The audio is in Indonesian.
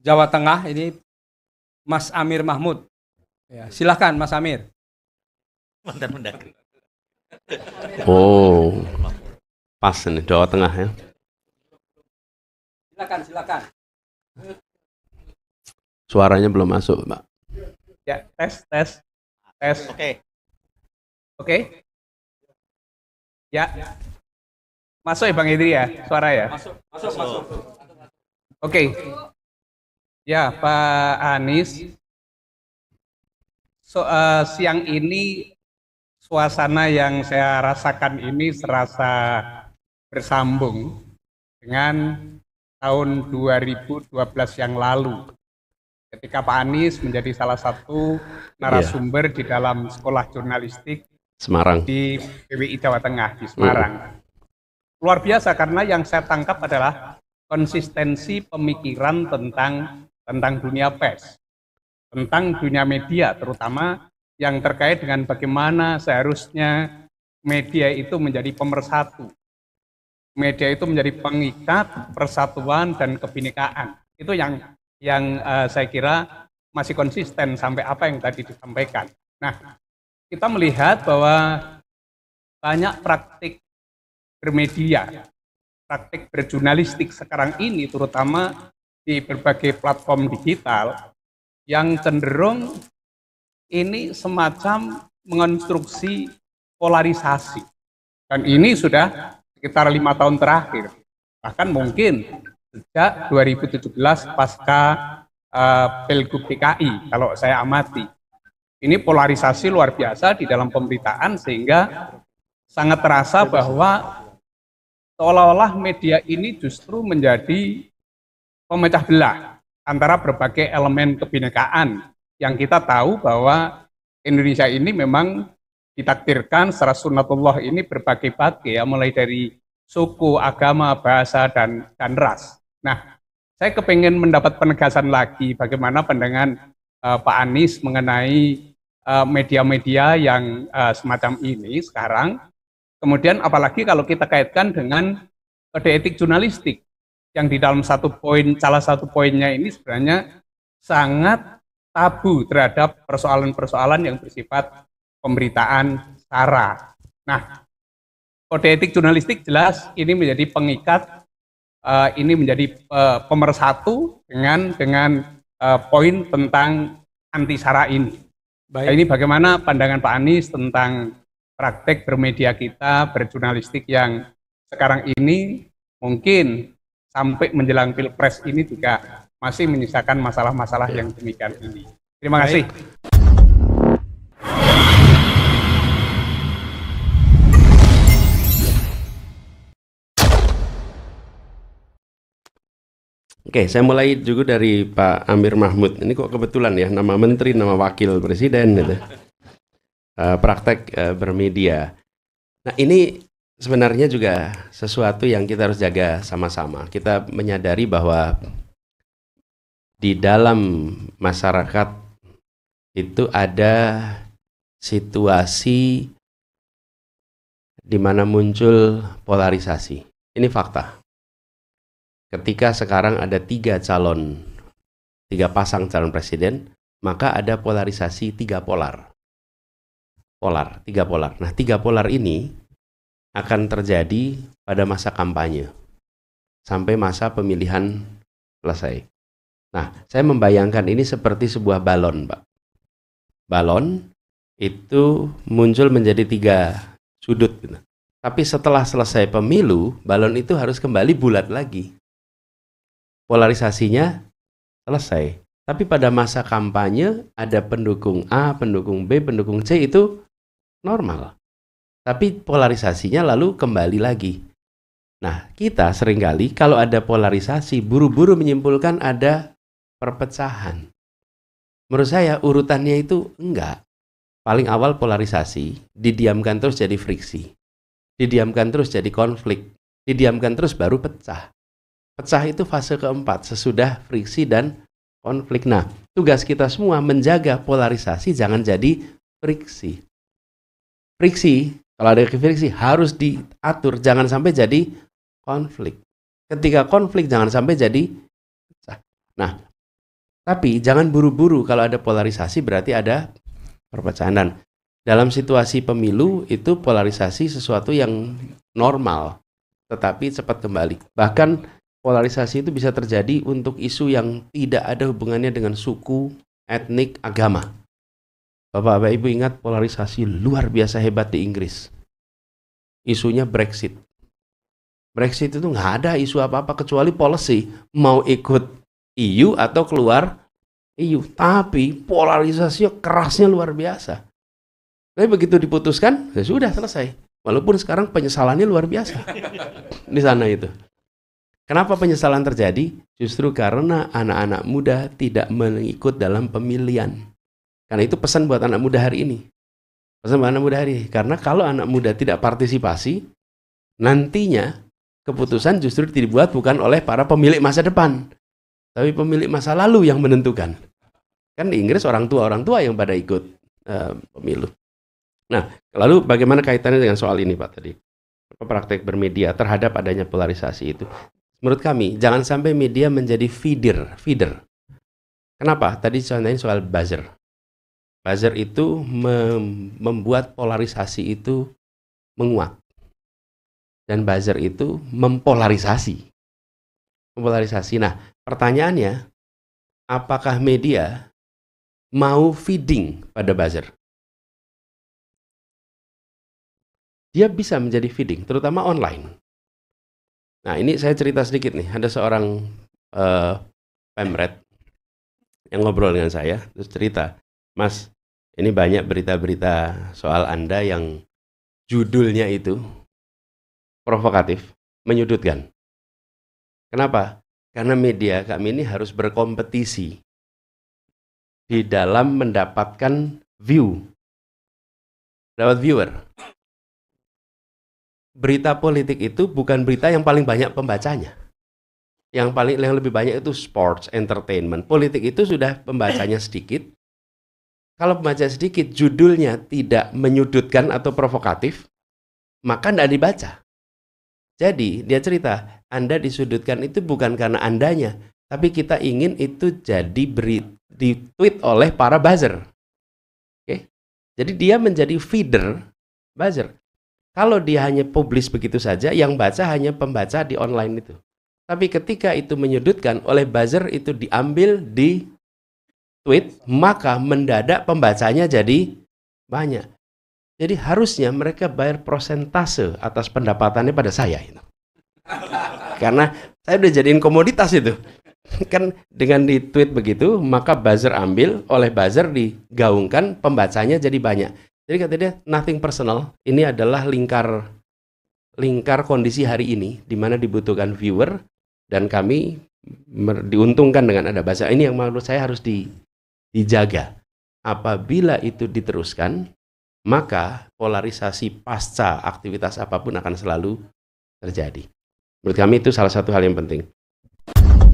Jawa Tengah ini Mas Amir Mahmud. Ya, silahkan Mas Amir. Mantan Mendagri. Oh, pas nih Jawa Tengah ya. Silakan, silakan. Suaranya belum masuk, Mbak. Ya, tes, tes, tes. Oke. Okay. Oke. Okay. Ya. Masuk ya Bang Idri ya, suara ya. Masuk, masuk, masuk. Oke. Ya, Pak Anies. So, uh, siang ini suasana yang saya rasakan ini serasa bersambung dengan tahun 2012 yang lalu. Ketika Pak Anies menjadi salah satu narasumber yeah. di dalam sekolah jurnalistik Semarang di PWI Jawa Tengah di iya. Semarang. Mm. Luar biasa karena yang saya tangkap adalah konsistensi pemikiran tentang tentang dunia pers, tentang dunia media, terutama yang terkait dengan bagaimana seharusnya media itu menjadi pemersatu. Media itu menjadi pengikat persatuan dan kebinekaan. Itu yang yang uh, saya kira masih konsisten sampai apa yang tadi disampaikan. Nah, kita melihat bahwa banyak praktik bermedia, praktik berjurnalistik sekarang ini terutama di berbagai platform digital yang cenderung ini semacam mengonstruksi polarisasi. Dan ini sudah sekitar lima tahun terakhir. Bahkan mungkin sejak 2017 pasca uh, Pilgub DKI, kalau saya amati. Ini polarisasi luar biasa di dalam pemberitaan sehingga sangat terasa bahwa seolah-olah media ini justru menjadi pemecah belah antara berbagai elemen kebinekaan yang kita tahu bahwa Indonesia ini memang ditakdirkan secara sunatullah ini berbagai-bagai ya, mulai dari suku, agama, bahasa, dan, dan ras. Nah, saya kepingin mendapat penegasan lagi bagaimana pandangan uh, Pak Anies mengenai eh, media-media uh, yang uh, semacam ini sekarang. Kemudian apalagi kalau kita kaitkan dengan kode etik jurnalistik yang di dalam satu poin, salah satu poinnya ini sebenarnya sangat tabu terhadap persoalan-persoalan yang bersifat pemberitaan sara. Nah, kode etik jurnalistik jelas ini menjadi pengikat, eh, ini menjadi uh, eh, pemersatu dengan dengan eh, poin tentang anti sara ini. Baik. Nah, ini bagaimana pandangan Pak Anies tentang praktek bermedia kita, berjurnalistik yang sekarang ini mungkin sampai menjelang pilpres ini juga masih menyisakan masalah-masalah iya. yang demikian ini. Terima kasih. Oke, saya mulai juga dari Pak Amir Mahmud. Ini kok kebetulan ya, nama menteri, nama wakil presiden, gitu. Uh, praktek uh, bermedia. Nah, ini sebenarnya juga sesuatu yang kita harus jaga sama-sama. Kita menyadari bahwa di dalam masyarakat itu ada situasi di mana muncul polarisasi. Ini fakta. Ketika sekarang ada tiga calon, tiga pasang calon presiden, maka ada polarisasi tiga polar. Polar, tiga polar. Nah, tiga polar ini akan terjadi pada masa kampanye sampai masa pemilihan selesai. Nah, saya membayangkan ini seperti sebuah balon, Pak. Balon itu muncul menjadi tiga sudut. Gitu. Tapi setelah selesai pemilu, balon itu harus kembali bulat lagi. Polarisasinya selesai. Tapi pada masa kampanye ada pendukung A, pendukung B, pendukung C itu normal. Tapi polarisasinya lalu kembali lagi. Nah, kita seringkali kalau ada polarisasi, buru-buru menyimpulkan ada perpecahan. Menurut saya urutannya itu enggak. Paling awal polarisasi, didiamkan terus jadi friksi. Didiamkan terus jadi konflik. Didiamkan terus baru pecah. Pecah itu fase keempat sesudah friksi dan konflik. Nah, tugas kita semua menjaga polarisasi jangan jadi friksi. Friksi kalau ada konflik harus diatur, jangan sampai jadi konflik. Ketika konflik jangan sampai jadi Nah, tapi jangan buru-buru kalau ada polarisasi berarti ada perpecahan dan dalam situasi pemilu itu polarisasi sesuatu yang normal tetapi cepat kembali. Bahkan polarisasi itu bisa terjadi untuk isu yang tidak ada hubungannya dengan suku, etnik, agama. Bapak-bapak Ibu ingat polarisasi luar biasa hebat di Inggris. Isunya Brexit. Brexit itu nggak ada isu apa-apa kecuali policy mau ikut EU atau keluar EU. Tapi polarisasinya kerasnya luar biasa. Tapi begitu diputuskan, ya sudah selesai. Walaupun sekarang penyesalannya luar biasa di sana itu. Kenapa penyesalan terjadi? Justru karena anak-anak muda tidak mengikut dalam pemilihan. Karena itu pesan buat anak muda hari ini. Pesan buat anak muda hari ini. Karena kalau anak muda tidak partisipasi, nantinya keputusan justru dibuat bukan oleh para pemilik masa depan, tapi pemilik masa lalu yang menentukan. Kan di Inggris orang tua orang tua yang pada ikut uh, pemilu. Nah, lalu bagaimana kaitannya dengan soal ini Pak tadi? Praktek bermedia terhadap adanya polarisasi itu. Menurut kami, jangan sampai media menjadi feeder, feeder. Kenapa? Tadi contohnya soal buzzer buzzer itu mem membuat polarisasi itu menguat dan buzzer itu mempolarisasi mempolarisasi nah pertanyaannya apakah media mau feeding pada buzzer dia bisa menjadi feeding, terutama online. Nah, ini saya cerita sedikit nih. Ada seorang uh, pemret yang ngobrol dengan saya, terus cerita Mas, ini banyak berita-berita soal Anda yang judulnya itu provokatif, menyudutkan. Kenapa? Karena media kami ini harus berkompetisi di dalam mendapatkan view, dapat viewer. Berita politik itu bukan berita yang paling banyak pembacanya. Yang paling yang lebih banyak itu sports, entertainment. Politik itu sudah pembacanya sedikit, kalau pembaca sedikit judulnya tidak menyudutkan atau provokatif, maka tidak dibaca. Jadi dia cerita, Anda disudutkan itu bukan karena Andanya, tapi kita ingin itu jadi beri, ditweet oleh para buzzer. Oke. Jadi dia menjadi feeder buzzer. Kalau dia hanya publis begitu saja, yang baca hanya pembaca di online itu. Tapi ketika itu menyudutkan oleh buzzer itu diambil, di tweet, maka mendadak pembacanya jadi banyak. Jadi harusnya mereka bayar prosentase atas pendapatannya pada saya. Gitu. Karena saya udah jadiin komoditas itu. kan dengan di tweet begitu, maka buzzer ambil, oleh buzzer digaungkan, pembacanya jadi banyak. Jadi katanya nothing personal, ini adalah lingkar lingkar kondisi hari ini, di mana dibutuhkan viewer, dan kami diuntungkan dengan ada bahasa ini yang menurut saya harus di dijaga. Apabila itu diteruskan, maka polarisasi pasca aktivitas apapun akan selalu terjadi. Menurut kami itu salah satu hal yang penting.